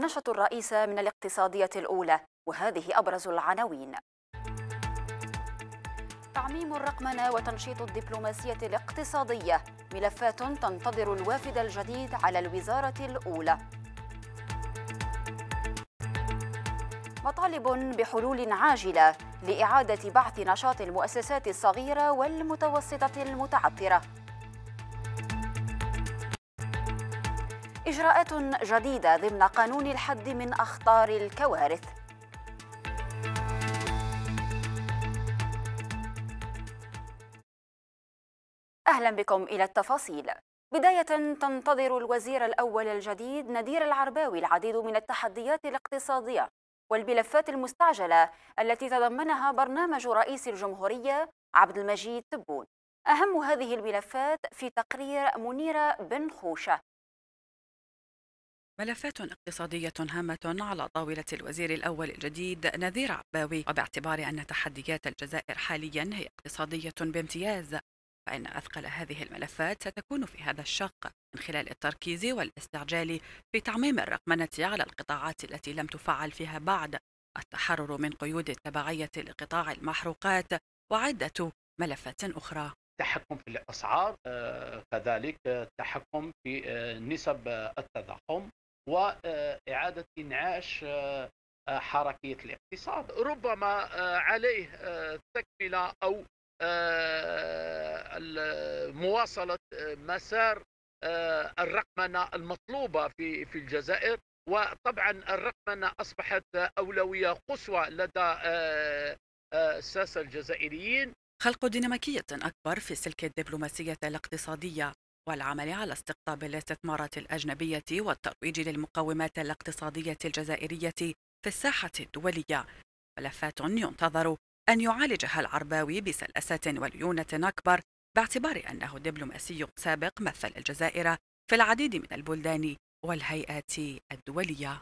النشط الرئيس من الاقتصادية الأولى وهذه أبرز العناوين تعميم الرقمنة وتنشيط الدبلوماسية الاقتصادية ملفات تنتظر الوافد الجديد على الوزارة الأولى مطالب بحلول عاجلة لإعادة بعث نشاط المؤسسات الصغيرة والمتوسطة المتعثرة إجراءات جديدة ضمن قانون الحد من أخطار الكوارث أهلا بكم إلى التفاصيل بداية تنتظر الوزير الأول الجديد ندير العرباوي العديد من التحديات الاقتصادية والملفات المستعجلة التي تضمنها برنامج رئيس الجمهورية عبد المجيد تبون أهم هذه الملفات في تقرير منيرة بن خوشة ملفات اقتصادية هامة على طاولة الوزير الأول الجديد نذير عباوي وباعتبار أن تحديات الجزائر حاليا هي اقتصادية بامتياز فإن أثقل هذه الملفات ستكون في هذا الشق من خلال التركيز والاستعجال في تعميم الرقمنة على القطاعات التي لم تفعل فيها بعد التحرر من قيود التبعية لقطاع المحروقات وعدة ملفات أخرى التحكم في الاسعار آه، كذلك التحكم آه، في آه، نسب التضخم وإعادة إنعاش آه، حركية الاقتصاد ربما آه، عليه التكملة آه، أو مواصلة مسار الرقمنة المطلوبة في في الجزائر وطبعا الرقمنة أصبحت أولوية قصوى لدى الساسة الجزائريين خلق ديناميكية أكبر في سلك الدبلوماسية الاقتصادية والعمل على استقطاب الاستثمارات الأجنبية والترويج للمقومات الاقتصادية الجزائرية في الساحة الدولية ملفات ينتظر أن يعالجها العرباوي بسلاسة وليونة أكبر باعتبار أنه دبلوماسي سابق مثل الجزائر في العديد من البلدان والهيئات الدولية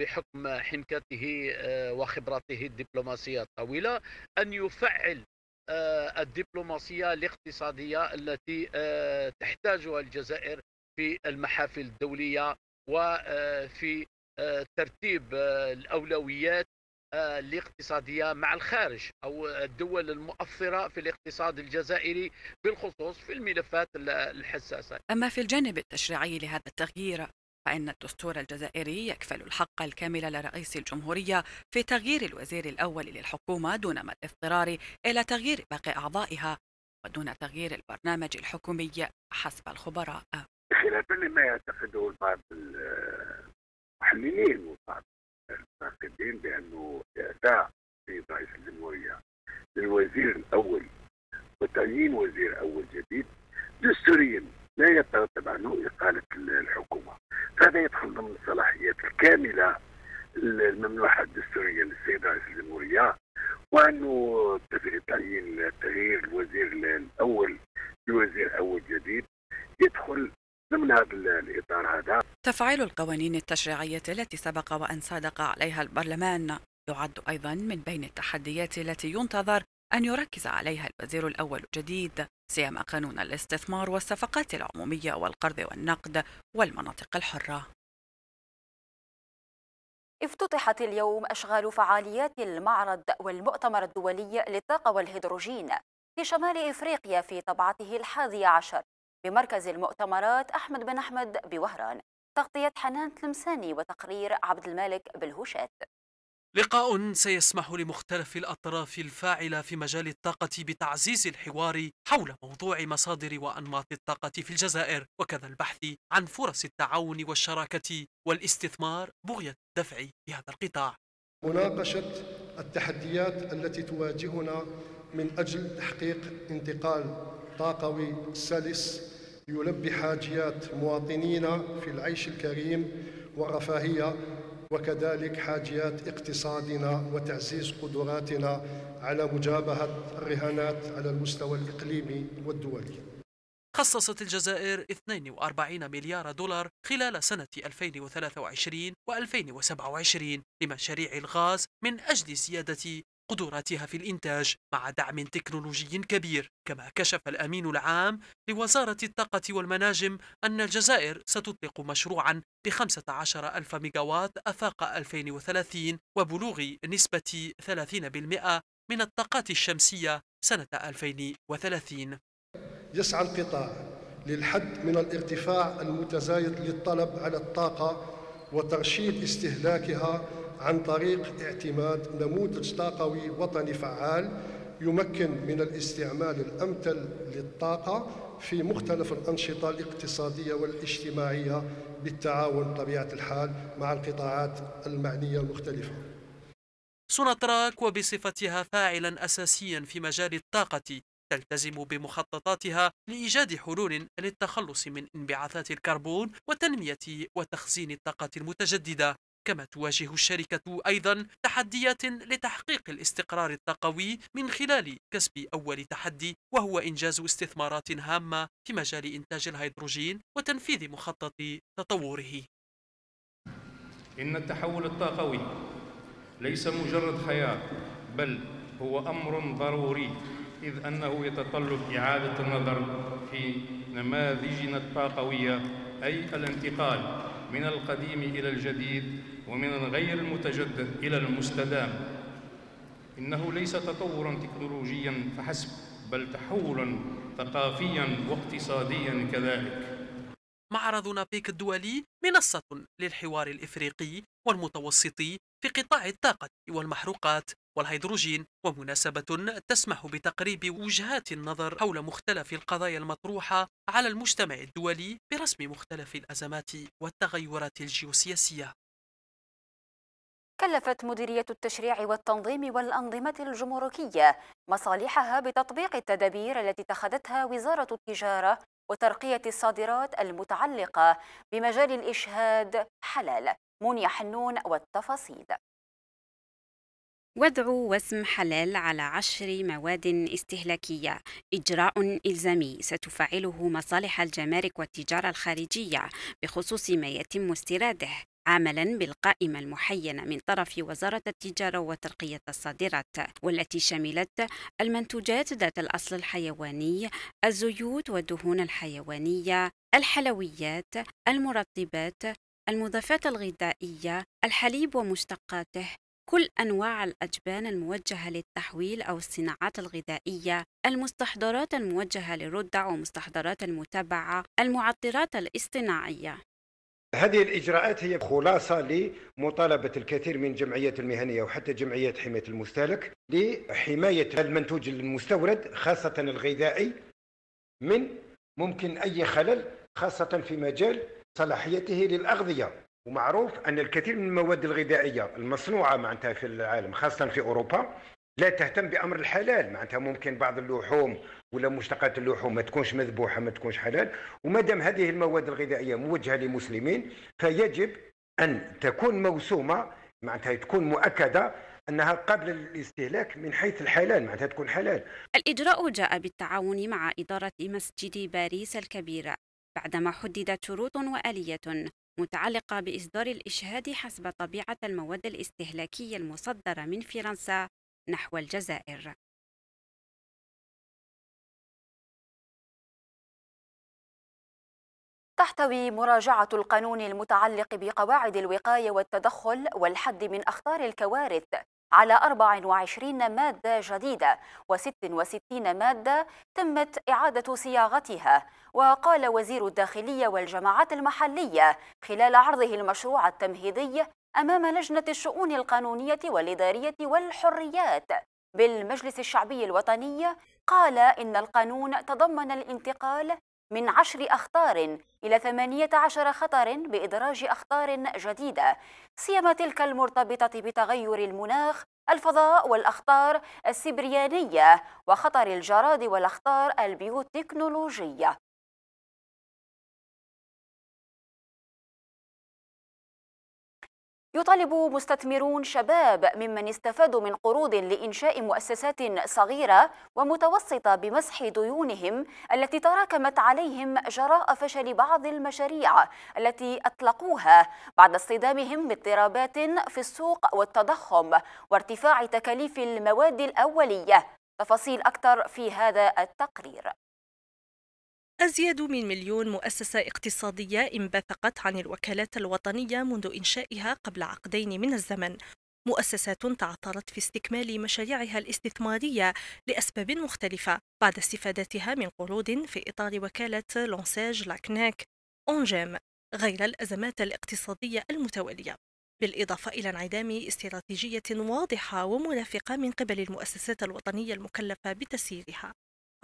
بحكم حنكته آه، وخبرته الدبلوماسية الطويلة أن يفعل آه، الدبلوماسية الاقتصادية التي آه، تحتاجها الجزائر في المحافل الدولية وفي آه، ترتيب الأولويات الاقتصادية مع الخارج أو الدول المؤثرة في الاقتصاد الجزائري بالخصوص في الملفات الحساسة أما في الجانب التشريعي لهذا التغيير فإن الدستور الجزائري يكفل الحق الكامل لرئيس الجمهورية في تغيير الوزير الأول للحكومة دون ما الاضطرار إلى تغيير باقي أعضائها ودون تغيير البرنامج الحكومي حسب الخبراء خلافا لما يعتقده البعض المحللين وبعض الناقدين بأنه إعداء رئيس الجمهورية للوزير الأول وتعيين وزير أول جديد دستوريا لا يترتب عنه إقالة الحكومة هذا يدخل ضمن الصلاحيات الكاملة الممنوحة الدستورية للسيد رئيس الجمهورية وأنه تعيين تغيير الوزير الأول لوزير أول جديد يدخل ضمن هذا الإطار هذا تفعيل القوانين التشريعية التي سبق وأن صادق عليها البرلمان يعد أيضا من بين التحديات التي ينتظر أن يركز عليها الوزير الأول الجديد سيما قانون الاستثمار والصفقات العمومية والقرض والنقد والمناطق الحرة افتتحت اليوم أشغال فعاليات المعرض والمؤتمر الدولي للطاقة والهيدروجين في شمال إفريقيا في طبعته الحادية عشر بمركز المؤتمرات أحمد بن أحمد بوهران تغطية حنان تلمساني وتقرير عبد المالك بالهوشات لقاء سيسمح لمختلف الأطراف الفاعلة في مجال الطاقة بتعزيز الحوار حول موضوع مصادر وأنماط الطاقة في الجزائر وكذا البحث عن فرص التعاون والشراكة والاستثمار بغية الدفع في هذا القطاع مناقشة التحديات التي تواجهنا من أجل تحقيق انتقال طاقوي سلس يلبي حاجيات مواطنينا في العيش الكريم والرفاهية وكذلك حاجيات اقتصادنا وتعزيز قدراتنا على مجابهة الرهانات على المستوى الإقليمي والدولي خصصت الجزائر 42 مليار دولار خلال سنة 2023 و 2027 لمشاريع الغاز من أجل زيادة قدراتها في الإنتاج مع دعم تكنولوجي كبير كما كشف الأمين العام لوزارة الطاقة والمناجم أن الجزائر ستطلق مشروعا ب 15 ألف ميجاوات أفاق 2030 وبلوغ نسبة 30% من الطاقات الشمسية سنة 2030 يسعى القطاع للحد من الارتفاع المتزايد للطلب على الطاقة وترشيد استهلاكها عن طريق اعتماد نموذج طاقوي وطني فعال يمكن من الاستعمال الأمثل للطاقة في مختلف الأنشطة الاقتصادية والاجتماعية بالتعاون بطبيعة الحال مع القطاعات المعنية المختلفة سوناتراك وبصفتها فاعلا أساسيا في مجال الطاقة تلتزم بمخططاتها لإيجاد حلول للتخلص من انبعاثات الكربون وتنمية وتخزين الطاقة المتجددة كما تواجه الشركة أيضا تحديات لتحقيق الاستقرار الطاقوي من خلال كسب أول تحدي وهو إنجاز استثمارات هامة في مجال إنتاج الهيدروجين وتنفيذ مخطط تطوره إن التحول الطاقوي ليس مجرد خيار بل هو أمر ضروري إذ أنه يتطلب إعادة النظر في نماذجنا الطاقوية أي الانتقال من القديم إلى الجديد ومن الغير المتجدد إلى المستدام إنه ليس تطورا تكنولوجيا فحسب بل تحولا ثقافيا واقتصاديا كذلك معرض نابيك الدولي منصة للحوار الإفريقي والمتوسطي في قطاع الطاقة والمحروقات والهيدروجين ومناسبة تسمح بتقريب وجهات النظر حول مختلف القضايا المطروحة على المجتمع الدولي برسم مختلف الأزمات والتغيرات الجيوسياسية كلفت مديرية التشريع والتنظيم والأنظمة الجمركية مصالحها بتطبيق التدابير التي اتخذتها وزارة التجارة وترقية الصادرات المتعلقة بمجال الإشهاد حلال منيا حنون والتفاصيل وضع وسم حلال على عشر مواد استهلاكية إجراء إلزامي ستفعله مصالح الجمارك والتجارة الخارجية بخصوص ما يتم استيراده عملا بالقائمة المحينة من طرف وزارة التجارة وترقية الصادرات والتي شملت المنتوجات ذات الأصل الحيواني الزيوت والدهون الحيوانية الحلويات المرطبات المضافات الغذائية الحليب ومشتقاته كل أنواع الأجبان الموجهة للتحويل أو الصناعات الغذائية، المستحضرات الموجهة للردع ومستحضرات المتبعة، المعطرات الاصطناعية. هذه الإجراءات هي خلاصة لمطالبة الكثير من الجمعيات المهنية وحتى جمعيات حماية المستهلك لحماية المنتوج المستورد خاصة الغذائي من ممكن أي خلل خاصة في مجال صلاحيته للأغذية ومعروف ان الكثير من المواد الغذائيه المصنوعه معناتها في العالم خاصه في اوروبا لا تهتم بامر الحلال معناتها ممكن بعض اللحوم ولا مشتقات اللحوم ما تكونش مذبوحه ما تكونش حلال وما دام هذه المواد الغذائيه موجهه للمسلمين فيجب ان تكون موسومه معناتها تكون مؤكده انها قبل للاستهلاك من حيث الحلال معناتها تكون حلال. الاجراء جاء بالتعاون مع اداره مسجد باريس الكبير بعدما حددت شروط واليه متعلقة بإصدار الإشهاد حسب طبيعة المواد الاستهلاكية المصدرة من فرنسا نحو الجزائر تحتوي مراجعة القانون المتعلق بقواعد الوقاية والتدخل والحد من أخطار الكوارث على 24 مادة جديدة و66 مادة تمت إعادة صياغتها وقال وزير الداخلية والجماعات المحلية خلال عرضه المشروع التمهيدي أمام لجنة الشؤون القانونية والإدارية والحريات بالمجلس الشعبي الوطني قال إن القانون تضمن الانتقال من عشر أخطار إلى 18 خطر بإدراج أخطار جديدة سيما تلك المرتبطة بتغير المناخ الفضاء والأخطار السبريانية وخطر الجراد والأخطار البيوتكنولوجية يطالب مستثمرون شباب ممن استفادوا من قروض لإنشاء مؤسسات صغيرة ومتوسطة بمسح ديونهم التي تراكمت عليهم جراء فشل بعض المشاريع التي أطلقوها بعد اصطدامهم باضطرابات في السوق والتضخم وارتفاع تكاليف المواد الأولية تفاصيل أكثر في هذا التقرير أزيد من مليون مؤسسة اقتصادية انبثقت عن الوكالات الوطنية منذ إنشائها قبل عقدين من الزمن مؤسسات تعطلت في استكمال مشاريعها الاستثمارية لأسباب مختلفة بعد استفادتها من قروض في إطار وكالة لونساج لاكناك أونجام غير الأزمات الاقتصادية المتوالية بالإضافة إلى انعدام استراتيجية واضحة ومرافقة من قبل المؤسسات الوطنية المكلفة بتسييرها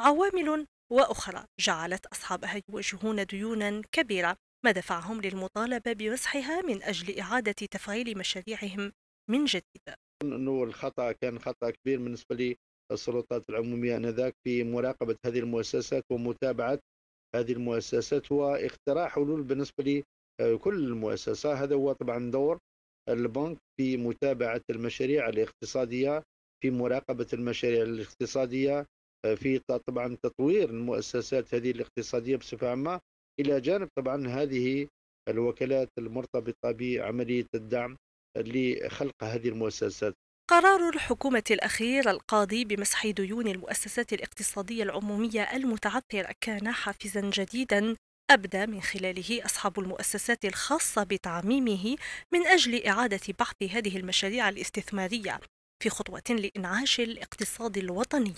عوامل وأخرى جعلت أصحابها يواجهون ديونا كبيرة ما دفعهم للمطالبة بمسحها من أجل إعادة تفعيل مشاريعهم من جديد أنه الخطأ كان خطأ كبير بالنسبة للسلطات العمومية آنذاك في مراقبة هذه المؤسسات ومتابعة هذه المؤسسات واختراع حلول بالنسبة لكل آه، المؤسسة هذا هو طبعا دور البنك في متابعة المشاريع الاقتصادية في مراقبة المشاريع الاقتصادية في طبعا تطوير المؤسسات هذه الاقتصاديه بصفه عامه الى جانب طبعا هذه الوكالات المرتبطه بعمليه الدعم لخلق هذه المؤسسات قرار الحكومة الأخير القاضي بمسح ديون المؤسسات الاقتصادية العمومية المتعثرة كان حافزا جديدا أبدى من خلاله أصحاب المؤسسات الخاصة بتعميمه من أجل إعادة بحث هذه المشاريع الاستثمارية في خطوة لإنعاش الاقتصاد الوطني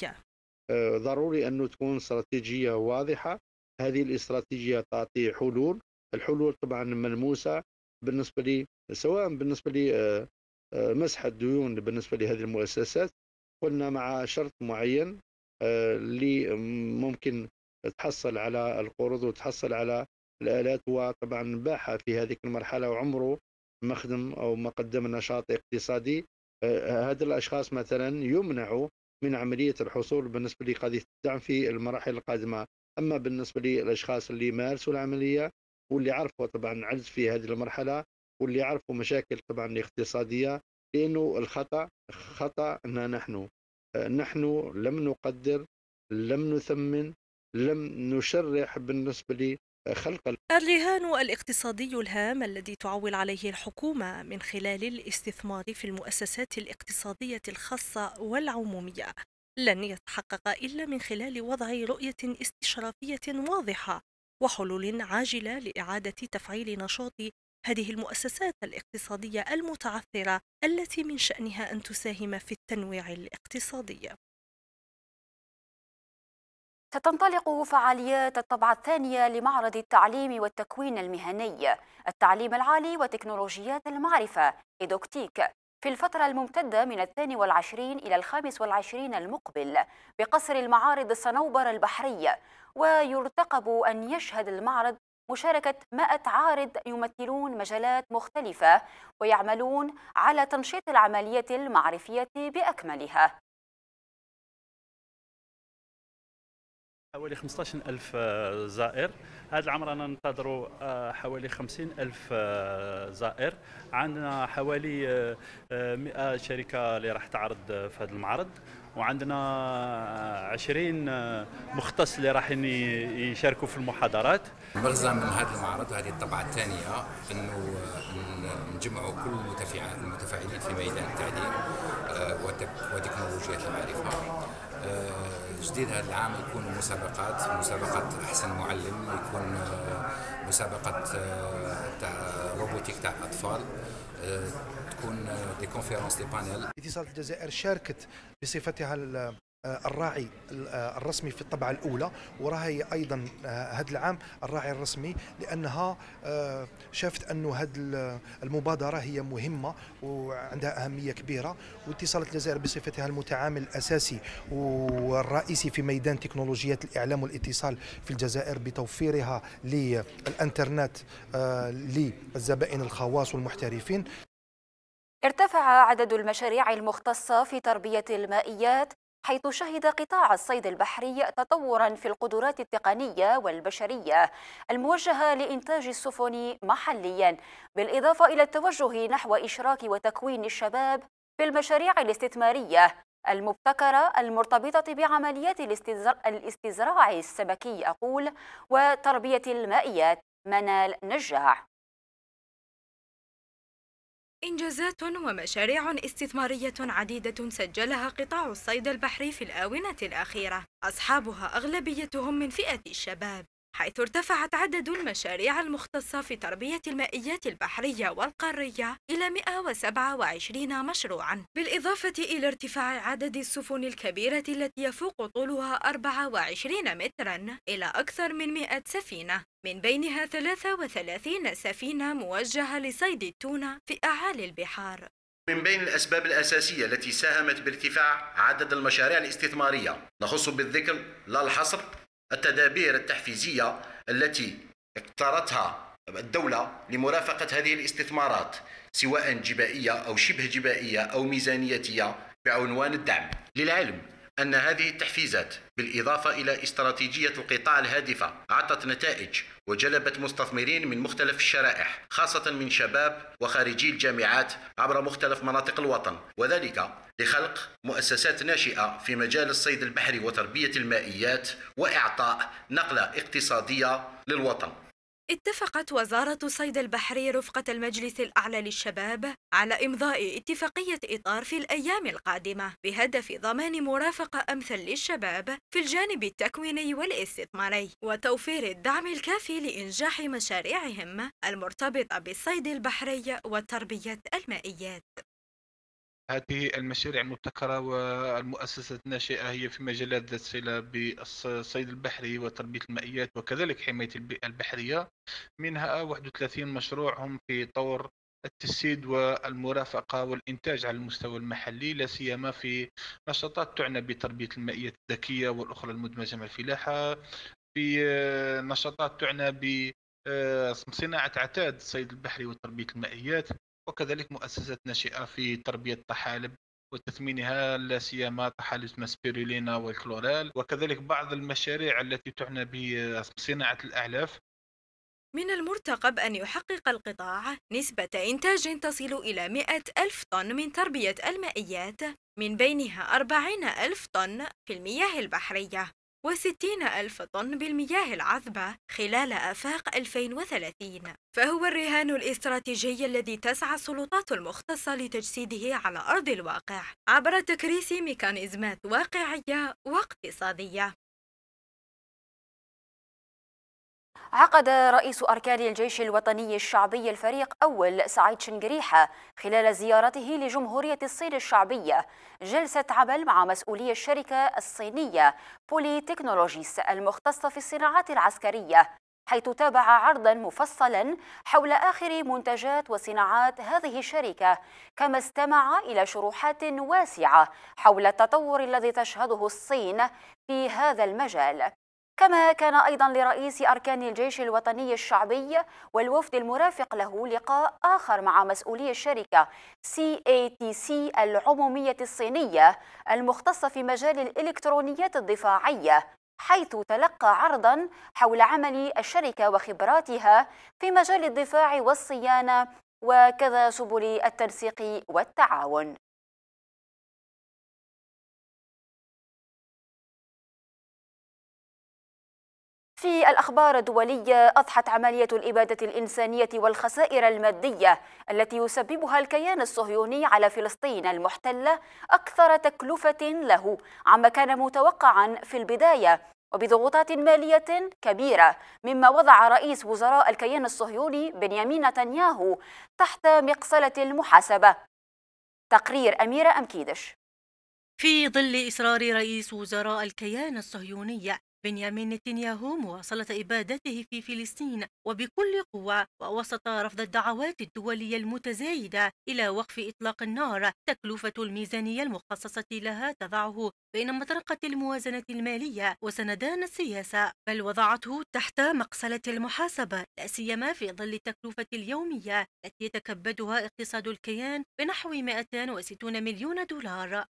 آه، ضروري أن تكون استراتيجية واضحة هذه الاستراتيجية تعطي حلول الحلول طبعا ملموسة بالنسبة لي سواء بالنسبة لي آه، آه، مسح الديون بالنسبة لهذه المؤسسات قلنا مع شرط معين اللي ممكن تحصل على القروض وتحصل على الآلات وطبعا باحة في هذه المرحلة وعمره ما خدم أو ما قدم نشاط اقتصادي هذا الأشخاص مثلا يمنعوا من عملية الحصول بالنسبة لقضية الدعم في المراحل القادمة أما بالنسبة للأشخاص اللي مارسوا العملية واللي عرفوا طبعا عجز في هذه المرحلة واللي عرفوا مشاكل طبعا اقتصادية لأنه الخطأ خطأنا نحن نحن لم نقدر لم نثمن لم نشرح بالنسبة خلق الرهان الاقتصادي الهام الذي تعول عليه الحكومة من خلال الاستثمار في المؤسسات الاقتصادية الخاصة والعمومية لن يتحقق إلا من خلال وضع رؤية استشرافية واضحة وحلول عاجلة لإعادة تفعيل نشاط هذه المؤسسات الاقتصادية المتعثرة التي من شأنها أن تساهم في التنويع الاقتصادي ستنطلق فعاليات الطبعة الثانية لمعرض التعليم والتكوين المهني التعليم العالي وتكنولوجيات المعرفة إدوكتيك في الفترة الممتدة من الثاني والعشرين إلى الخامس والعشرين المقبل بقصر المعارض الصنوبر البحرية ويرتقب أن يشهد المعرض مشاركة 100 عارض يمثلون مجالات مختلفة ويعملون على تنشيط العملية المعرفية بأكملها حوالي 15 ألف آه، زائر هذا العام رانا ننتظروا آه، حوالي 50 ألف آه، زائر عندنا حوالي 100 شركة اللي راح تعرض في هذا المعرض وعندنا 20 مختص اللي راح يشاركوا في المحاضرات الغرزة من هذا المعرض هذه الطبعة الثانية أنه نجمعوا كل المتفاعلين في ميدان التعليم وتكنولوجيات المعرفة آه، جديد هذا العام يكون مسابقات مسابقة أحسن معلم يكون آه، مسابقة آه، تاع روبوتيك تاع الأطفال تكون دي كونفيرونس دي بانيل اتصالات الجزائر شاركت بصفتها آه، الراعي آه، الرسمي في الطبعة الأولى وراها هي أيضا هذا آه، العام الراعي الرسمي لأنها شافت أنه هذه المبادرة هي مهمة وعندها أهمية كبيرة واتصالات الجزائر بصفتها المتعامل الأساسي والرئيسي في ميدان تكنولوجيات الإعلام والاتصال في الجزائر بتوفيرها للأنترنت للزبائن الخواص والمحترفين ارتفع عدد المشاريع المختصة في تربية المائيات حيث شهد قطاع الصيد البحري تطورا في القدرات التقنية والبشرية الموجهة لإنتاج السفن محليا بالإضافة إلى التوجه نحو إشراك وتكوين الشباب في المشاريع الاستثمارية المبتكرة المرتبطة بعمليات الاستزراع السمكي أقول وتربية المائيات منال نجاح إنجازات ومشاريع استثمارية عديدة سجلها قطاع الصيد البحري في الآونة الأخيرة أصحابها أغلبيتهم من فئة الشباب حيث ارتفعت عدد المشاريع المختصة في تربية المائيات البحرية والقارية إلى 127 مشروعا بالإضافة إلى ارتفاع عدد السفن الكبيرة التي يفوق طولها 24 مترا إلى أكثر من 100 سفينة من بينها 33 سفينة موجهة لصيد التونة في أعالي البحار من بين الأسباب الأساسية التي ساهمت بارتفاع عدد المشاريع الاستثمارية نخص بالذكر لا الحصر التدابير التحفيزية التي اقترتها الدولة لمرافقة هذه الاستثمارات سواء جبائية أو شبه جبائية أو ميزانيتية بعنوان الدعم للعلم أن هذه التحفيزات بالإضافة إلى استراتيجية القطاع الهادفة أعطت نتائج وجلبت مستثمرين من مختلف الشرائح خاصة من شباب وخارجي الجامعات عبر مختلف مناطق الوطن وذلك لخلق مؤسسات ناشئة في مجال الصيد البحري وتربية المائيات وإعطاء نقلة اقتصادية للوطن اتفقت وزارة صيد البحري رفقة المجلس الأعلى للشباب على إمضاء اتفاقية إطار في الأيام القادمة بهدف ضمان مرافقة أمثل للشباب في الجانب التكويني والاستثماري وتوفير الدعم الكافي لإنجاح مشاريعهم المرتبطة بالصيد البحري وتربية المائيات هذه المشاريع المبتكرة والمؤسسات الناشئة هي في مجالات ذات صلة بالصيد البحري وتربية المائيات وكذلك حماية البيئة البحرية منها 31 مشروع هم في طور التجسيد والمرافقة والإنتاج على المستوى المحلي لا سيما في نشاطات تعنى بتربية المائية الذكية والأخرى المدمجة مع الفلاحة في نشاطات تعنى ب آه، صناعة عتاد الصيد البحري وتربية المائيات وكذلك مؤسسة ناشئة في تربية الطحالب وتثمينها لا سيما طحالب سبيرولينا والكلورال وكذلك بعض المشاريع التي تعنى بصناعة الأعلاف من المرتقب أن يحقق القطاع نسبة إنتاج تصل إلى 100 ألف طن من تربية المائيات من بينها 40 ألف طن في المياه البحرية وستين ألف طن بالمياه العذبة خلال آفاق 2030 فهو الرهان الاستراتيجي الذي تسعى السلطات المختصة لتجسيده على أرض الواقع عبر تكريس ميكانيزمات واقعية واقتصادية عقد رئيس أركان الجيش الوطني الشعبي الفريق أول سعيد شنقريحة خلال زيارته لجمهورية الصين الشعبية جلسة عمل مع مسؤولي الشركة الصينية بولي تكنولوجيس المختصة في الصناعات العسكرية حيث تابع عرضا مفصلا حول آخر منتجات وصناعات هذه الشركة كما استمع إلى شروحات واسعة حول التطور الذي تشهده الصين في هذا المجال كما كان أيضا لرئيس أركان الجيش الوطني الشعبي والوفد المرافق له لقاء آخر مع مسؤولي الشركة CATC العمومية الصينية المختصة في مجال الإلكترونيات الدفاعية حيث تلقى عرضا حول عمل الشركة وخبراتها في مجال الدفاع والصيانة وكذا سبل التنسيق والتعاون في الأخبار الدولية أضحت عملية الإبادة الإنسانية والخسائر المادية التي يسببها الكيان الصهيوني على فلسطين المحتلة أكثر تكلفة له عما كان متوقعا في البداية وبضغوطات مالية كبيرة مما وضع رئيس وزراء الكيان الصهيوني بنيامين نتنياهو تحت مقصلة المحاسبة تقرير أميرة أمكيدش في ظل إصرار رئيس وزراء الكيان الصهيوني بنيامين نتنياهو مواصلة إبادته في فلسطين وبكل قوة ووسط رفض الدعوات الدولية المتزايدة إلى وقف إطلاق النار تكلفة الميزانية المخصصة لها تضعه بين مطرقة الموازنة المالية وسندان السياسة بل وضعته تحت مقصلة المحاسبة لا سيما في ظل التكلفة اليومية التي يتكبدها اقتصاد الكيان بنحو 260 مليون دولار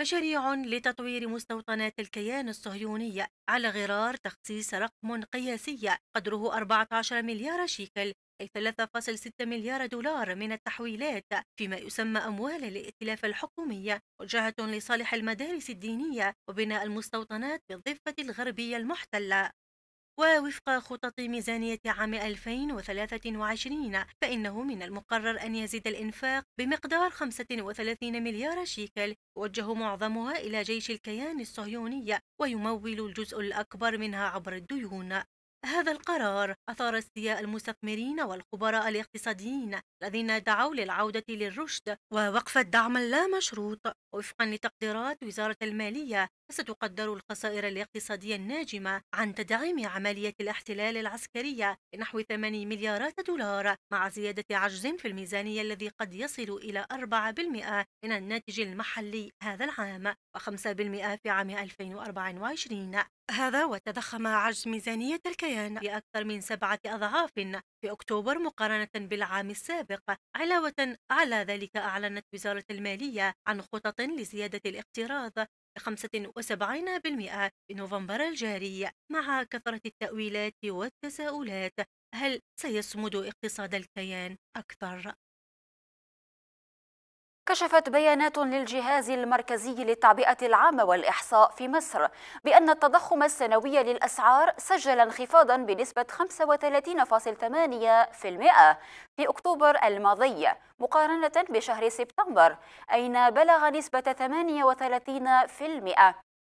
مشاريع لتطوير مستوطنات الكيان الصهيوني على غرار تخصيص رقم قياسي قدره 14 مليار شيكل أي 3.6 مليار دولار من التحويلات فيما يسمى أموال الائتلاف الحكومي موجهة لصالح المدارس الدينية وبناء المستوطنات في الضفة الغربية المحتلة ووفق خطط ميزانية عام 2023 فإنه من المقرر أن يزيد الإنفاق بمقدار 35 مليار شيكل يوجه معظمها إلى جيش الكيان الصهيوني ويمول الجزء الأكبر منها عبر الديون هذا القرار أثار استياء المستثمرين والخبراء الاقتصاديين الذين دعوا للعودة للرشد ووقف الدعم اللامشروط وفقا لتقديرات وزارة المالية ستقدر الخسائر الاقتصادية الناجمة عن تدعيم عملية الاحتلال العسكرية بنحو 8 مليارات دولار مع زيادة عجز في الميزانية الذي قد يصل إلى 4% من الناتج المحلي هذا العام و5% في عام 2024 هذا وتضخم عجز ميزانية الكيان بأكثر من سبعة أضعاف في أكتوبر مقارنة بالعام السابق علاوة على ذلك أعلنت وزارة المالية عن خطط لزيادة الاقتراض 75% بنوفمبر الجاري مع كثرة التأويلات والتساؤلات هل سيصمد اقتصاد الكيان أكثر كشفت بيانات للجهاز المركزي للتعبئة العامة والإحصاء في مصر بأن التضخم السنوي للأسعار سجل انخفاضا بنسبة 35.8% في أكتوبر الماضي مقارنة بشهر سبتمبر أين بلغ نسبة 38%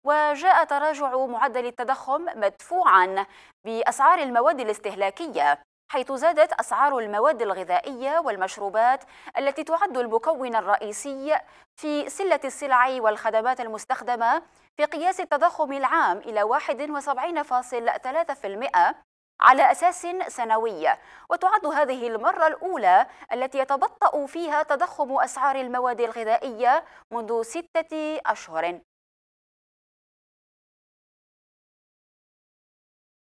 وجاء تراجع معدل التضخم مدفوعا بأسعار المواد الاستهلاكية حيث زادت أسعار المواد الغذائية والمشروبات التي تعد المكون الرئيسي في سلة السلع والخدمات المستخدمة في قياس التضخم العام إلى 71.3% على أساس سنوي وتعد هذه المرة الأولى التي يتبطأ فيها تضخم أسعار المواد الغذائية منذ ستة أشهر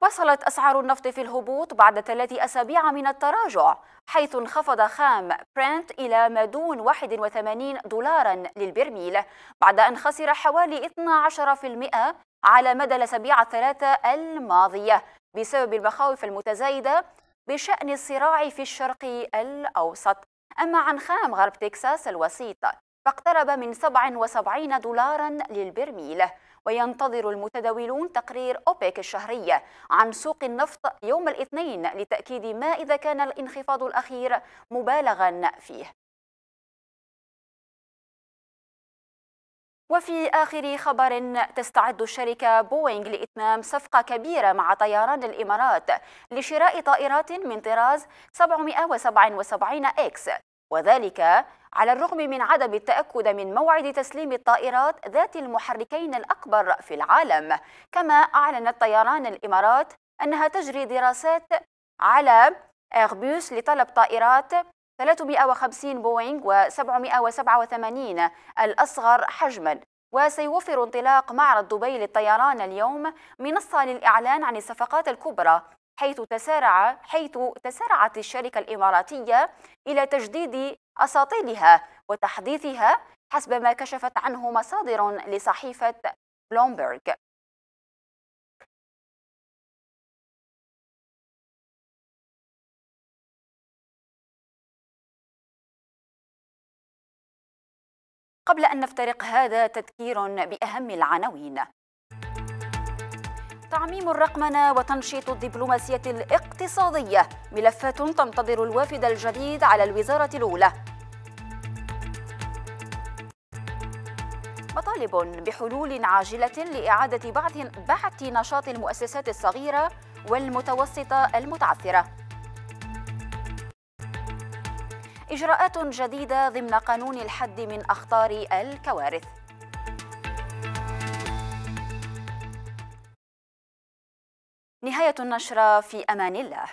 وصلت أسعار النفط في الهبوط بعد ثلاث أسابيع من التراجع حيث انخفض خام برنت إلى ما دون 81 دولارا للبرميل بعد أن خسر حوالي 12% على مدى الأسابيع الثلاثة الماضية بسبب المخاوف المتزايدة بشأن الصراع في الشرق الأوسط أما عن خام غرب تكساس الوسيط فاقترب من 77 دولارا للبرميل وينتظر المتداولون تقرير أوبيك الشهرية عن سوق النفط يوم الاثنين لتأكيد ما إذا كان الانخفاض الأخير مبالغا فيه وفي آخر خبر تستعد الشركة بوينغ لإتمام صفقة كبيرة مع طيران الإمارات لشراء طائرات من طراز 777 إكس وذلك على الرغم من عدم التأكد من موعد تسليم الطائرات ذات المحركين الأكبر في العالم كما أعلنت طيران الإمارات أنها تجري دراسات على أغبيوس لطلب طائرات 350 بوينغ و787 الأصغر حجماً وسيوفر انطلاق معرض دبي للطيران اليوم منصة للإعلان عن الصفقات الكبرى حيث تسارع حيث تسارعت الشركة الإماراتية إلى تجديد أساطيلها وتحديثها حسب ما كشفت عنه مصادر لصحيفة بلومبرغ قبل أن نفترق هذا تذكير بأهم العناوين تعميم الرقمنة وتنشيط الدبلوماسية الاقتصادية ملفات تنتظر الوافد الجديد على الوزارة الأولى مطالب بحلول عاجلة لإعادة بعث بعث نشاط المؤسسات الصغيرة والمتوسطة المتعثرة إجراءات جديدة ضمن قانون الحد من أخطار الكوارث نهاية النشرة في أمان الله